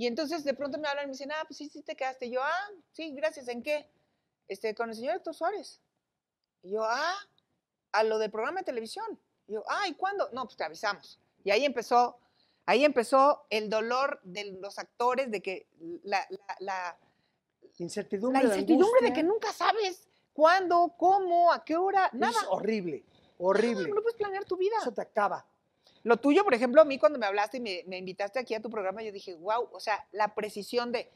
Y entonces de pronto me hablan y me dicen, ah, pues sí, sí te quedaste. yo, ah, sí, gracias, ¿en qué? Este, con el señor Héctor Suárez. yo, ah, a lo del programa de televisión. yo, ah, ¿y cuándo? No, pues te avisamos. Y ahí empezó, ahí empezó el dolor de los actores de que la, la, la incertidumbre, la incertidumbre de, que nunca sabes cuándo, cómo, a qué hora, nada. Es horrible, horrible. no puedes planear tu vida. Eso te acaba. Lo tuyo, por ejemplo, a mí cuando me hablaste y me, invitaste aquí a tu programa, yo dije, wow, o sea, la precisión de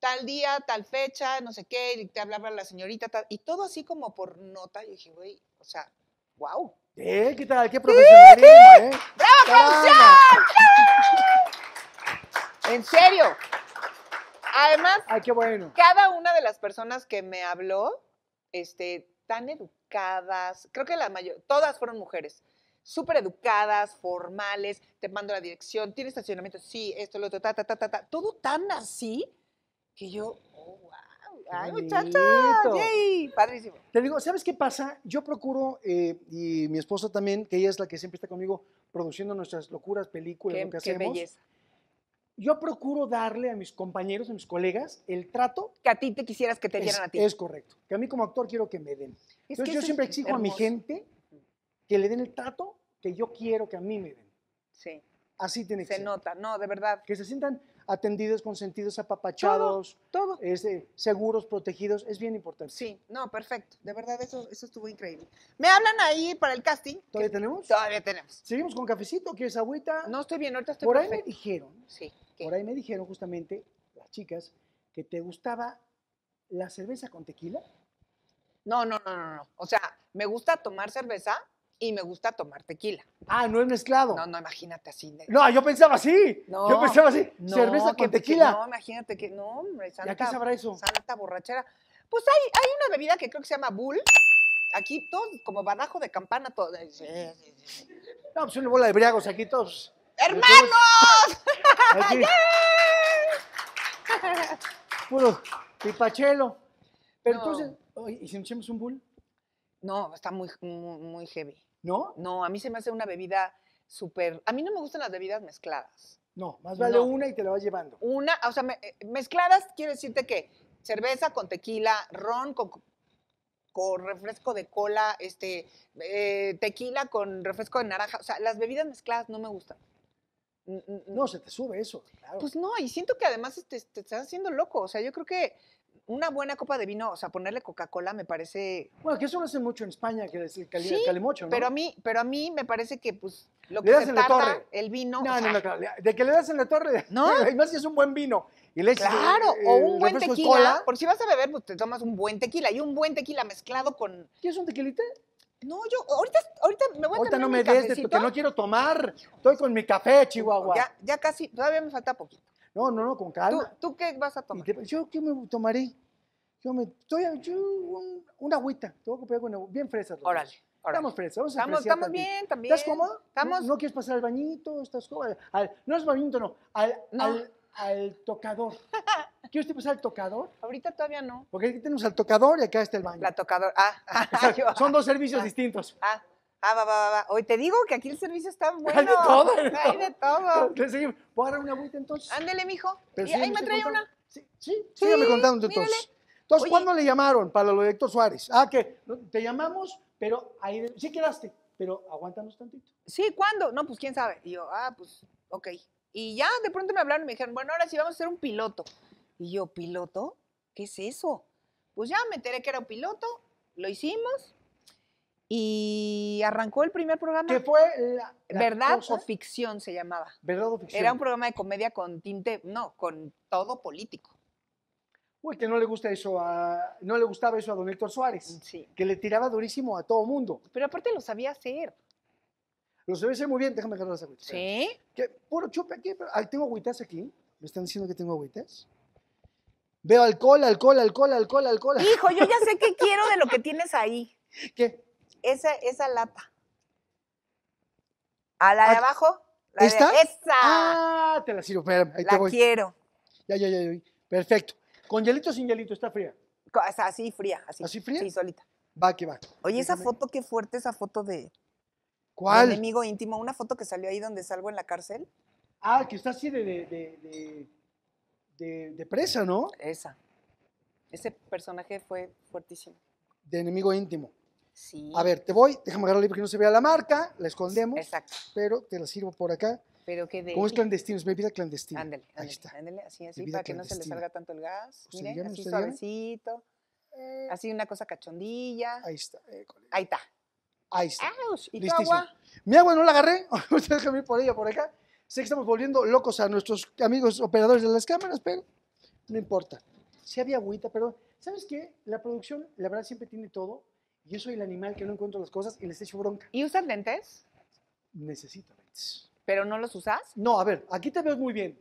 tal día, tal fecha, no sé qué, y te hablaba la señorita, y todo así como por nota, yo dije, güey, o sea, wow. Eh, ¿qué tal? ¡Qué profesionalismo, eh! ¡Bravo, producción! en serio. Además, bueno. cada una de las personas que me habló, este, tan educadas, creo que la mayor, todas fueron mujeres súper educadas, formales, te mando la dirección, tiene estacionamiento, sí, esto, lo otro, ta, ta, ta, ta, ta. Todo tan así que yo, oh, wow, ay, muchachas, yay, padrísimo. Te digo, ¿sabes qué pasa? Yo procuro, eh, y mi esposa también, que ella es la que siempre está conmigo produciendo nuestras locuras, películas, lo que qué Belleza. Yo procuro darle a mis compañeros, a mis colegas, el trato. Que a ti te quisieras que te dieran a ti. Es correcto. Que a mí como actor quiero que me den. Entonces yo siempre exijo a mi gente que le den el trato que yo quiero que a mí me den. Sí. Así tiene que ser. Se nota, no, de verdad. Que se sientan atendidos, consentidos, apapachados, todo, este, seguros, protegidos, es bien importante. Sí, no, perfecto, de verdad eso, eso estuvo increíble. Me hablan ahí para el casting. ¿Todavía tenemos? Todavía tenemos. Seguimos con cafecito, ¿quieres agüita? No estoy bien, ahorita estoy Por ahí me dijeron, sí, por ahí me dijeron justamente las chicas que te gustaba la cerveza con tequila. No, no, no, no, no. O sea, me gusta tomar cerveza, y me gusta tomar tequila. Ah, no es mezclado. No, no, imagínate así. No, yo pensaba así. No, yo pensaba así. Cerveza con tequila. No, imagínate que. No, hombre, santa, ¿Y qué sabrá eso? Santa borrachera. Pues hay, hay una bebida que creo que se llama Bull. Aquí todos, como barajo de campana, todos. No, pues una bola de briagos aquí todos. ¡Hermanos! Aquí. Puro pipachelo. Pero entonces, ¿y si echamos un bull? No, está muy, muy heavy. ¿No? No, a mí se me hace una bebida súper... A mí no me gustan las bebidas mezcladas. No, más vale una y te la vas llevando. Una, o sea, eh, mezcladas quiere decirte que cerveza con tequila, ron con, con refresco de cola, este, eh, tequila con refresco de naranja. O sea, las bebidas mezcladas no me gustan. No, se te sube eso, claro. Pues no, y siento que además te, este, te, estás haciendo loco. O sea, yo creo que una buena copa de vino, o sea, ponerle Coca-Cola me parece... Bueno, que eso no hace mucho en España, que es el cali calimocho, ¿no? pero a mí, pero a mí me parece que, pues, lo que le das se en la torre. el vino... No, no, no, claro. de que le das en la torre, ¿no? y más si es un buen vino. Y le claro, eh, o un buen tequila, por si vas a beber, pues te tomas un buen tequila, y un buen tequila mezclado con... ¿Quieres un tequilita? No, yo ahorita, ahorita me voy a Ahorita no me des porque no quiero tomar. Estoy con mi café, Chihuahua. Ya, ya casi, todavía me falta poquito. No, no, no, con calma. ¿Tú, qué vas a tomar? yo, ¿qué me tomaré? Yo me yo, un, una agüita, te voy a comprar bien fresas. Órale. Estamos fresas, vamos a Estamos, bien, también. ¿Estás cómodo? Estamos... ¿No, quieres pasar al bañito? ¿Estás cómodo? no es bañito, no. Al, tocador. ¿Quieres pasar al tocador? Ahorita todavía no. Porque aquí tenemos al tocador y acá está el baño. La tocador, ah. son dos servicios ah, distintos. Ah, Ah, va, va, va. Hoy te digo que aquí el servicio está bueno. Hay de todo. Hay de todo. ¿Puedo agarrar una vuelta entonces? Ándele, mijo. ¿Y ahí me trae una? Sí, sí, sí me contando entonces. Entonces, ¿cuándo le llamaron para lo de Héctor Suárez? Ah, que te llamamos, pero ahí sí quedaste, pero aguántanos tantito. Sí, ¿cuándo? No, pues quién sabe. Y yo, ah, pues, ok. Y ya de pronto me hablaron y me dijeron, bueno, ahora sí vamos a hacer un piloto. Y yo, ¿piloto? ¿Qué es eso? Pues ya me enteré que era un piloto, lo hicimos, y arrancó el primer programa. ¿Qué fue? La, ¿Verdad o ficción se llamaba? ¿Verdad o ficción? Era un programa de comedia con tinte, no, con todo político. Uy, que no le gusta eso a, no le gustaba eso a don Héctor Suárez. Sí. Que le tiraba durísimo a todo mundo. Pero aparte lo sabía hacer. Lo sabía hacer muy bien, déjame agarrar las agüitas. ¿Sí? Que, puro chupe aquí, tengo agüitas aquí. ¿Me están diciendo que tengo agüitas? Veo alcohol, alcohol, alcohol, alcohol, alcohol. Hijo, yo ya sé qué quiero de lo que tienes ahí. ¿Qué? esa, lata. ¿A la de abajo? ¡Esa! Ah, te la sirvo, te la quiero. Ya, ya, ya, ya. Perfecto. ¿Con hielito o sin hielito? Está fría. Así fría. Así, fría? Sí, solita. Va, que va. Oye, esa foto, qué fuerte esa foto de ¿Cuál? De enemigo íntimo. Una foto que salió ahí donde salgo en la cárcel. Ah, que está así de, de- de presa, ¿no? Esa. Ese personaje fue fuertísimo. De enemigo íntimo. A ver, te voy, déjame agarrar el libro que no se vea la marca, la escondemos. Exacto. Pero te la sirvo por acá. Pero de... ¿Cómo es clandestino? Es bebida clandestina. Ándale, Ahí está. así, así, para que no se le salga tanto el gas. Pues Miren, así suavecito. Eh. así una cosa cachondilla. Ahí está. Ahí está. Ahí está. Mi agua no la agarré. déjame ir por ella, por acá. Sé que estamos volviendo locos a nuestros amigos operadores de las cámaras, pero no importa. Si había agüita, pero ¿sabes qué? La producción, la verdad, siempre tiene todo yo soy el animal que no encuentro las cosas y les echo bronca. ¿Y usas lentes? Necesito lentes. ¿Pero no los usas? No, a ver, aquí te veo muy bien.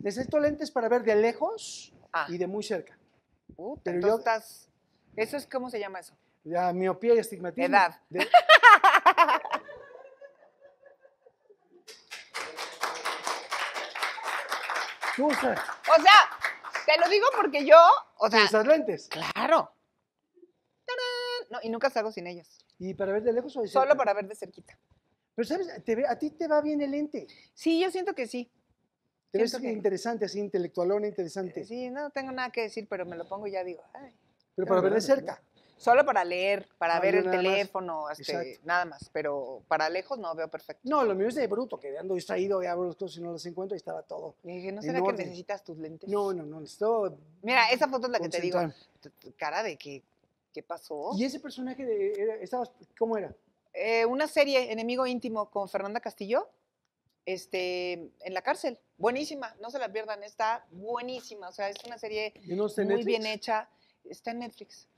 Necesito lentes para ver de lejos ah. y de muy cerca. Uh, pero yo estás... ¿Eso es cómo se llama eso? La miopía y astigmatismo. Edad. usas? O sea, te lo digo porque yo... O sea, lentes? Claro no, y nunca salgo sin ellos. ¿Y para ver de lejos o de Solo para ver de cerquita. Pero sabes, a ti te va bien el lente. Sí, yo siento que sí. Te ves interesante, así intelectualona, interesante. Sí, no tengo nada que decir, pero me lo pongo y ya digo, ay. Pero para ver de cerca. Solo para leer, para ver el teléfono, este, nada más. Pero para lejos no veo perfecto. No, lo mío es de bruto, que ando distraído, y abro los y no los encuentro y estaba todo. dije, ¿no será que necesitas tus lentes? No, no, no, necesito. Mira, esa foto es la que te digo. Cara de que ¿Qué pasó? ¿Y ese personaje de, cómo era? Eh, una serie, Enemigo Íntimo, con Fernanda Castillo, este, en la cárcel. Buenísima, no se la pierdan, está buenísima. O sea, es una serie muy bien hecha. Está en Netflix.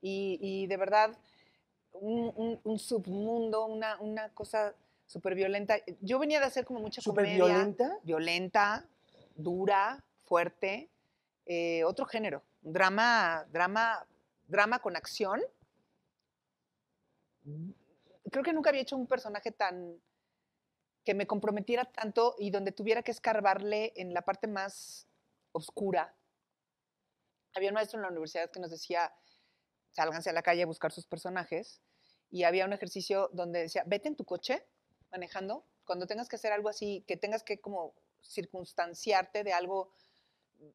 Y, y de verdad, un, submundo, una, una cosa súper violenta. Yo venía de hacer como mucha ¿Súper violenta? Violenta, dura, fuerte. Eh, otro género, drama, drama drama con acción. Creo que nunca había hecho un personaje tan que me comprometiera tanto y donde tuviera que escarbarle en la parte más oscura. Había un maestro en la universidad que nos decía, sálganse a la calle a buscar sus personajes, y había un ejercicio donde decía, vete en tu coche manejando, cuando tengas que hacer algo así, que tengas que como circunstanciarte de algo,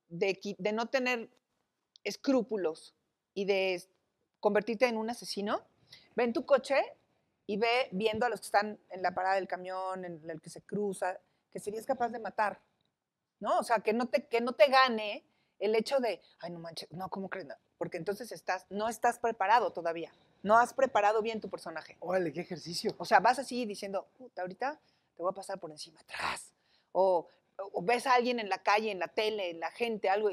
de, de no tener escrúpulos y de convertirte en un asesino, ve en tu coche y ve viendo a los que están en la parada del camión, en el que se cruza, que serías capaz de matar, ¿no? O sea, que no te, que no te gane el hecho de, ay, no manches, no, ¿cómo crees? Porque entonces estás, no estás preparado todavía, no has preparado bien tu personaje. Órale, qué ejercicio. O sea, vas así diciendo, puta, ahorita te voy a pasar por encima, atrás. O, ves a alguien en la calle, en la tele, en la gente, algo,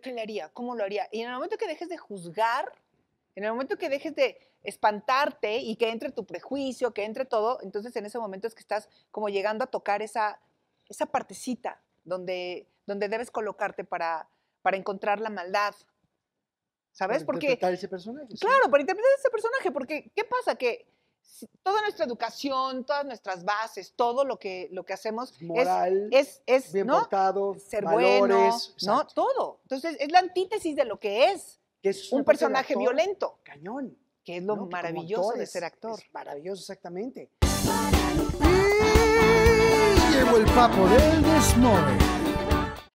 ¿Qué, le haría? ¿Cómo lo haría? Y en el momento que dejes de juzgar, en el momento que dejes de espantarte y que entre tu prejuicio, que entre todo, entonces en ese momento es que estás como llegando a tocar esa, esa partecita donde, donde debes colocarte para, para encontrar la maldad, ¿Sabes? Para porque, interpretar ese personaje. Claro, para interpretar ese personaje, porque ¿qué pasa? Que toda nuestra educación, todas nuestras bases, todo lo que, lo que hacemos es, es, es bien ser buenos, ¿no? todo. Entonces, es la antítesis de lo que es, es un personaje violento. Cañón. Que es lo maravilloso de ser actor. maravilloso, exactamente. Y el papo del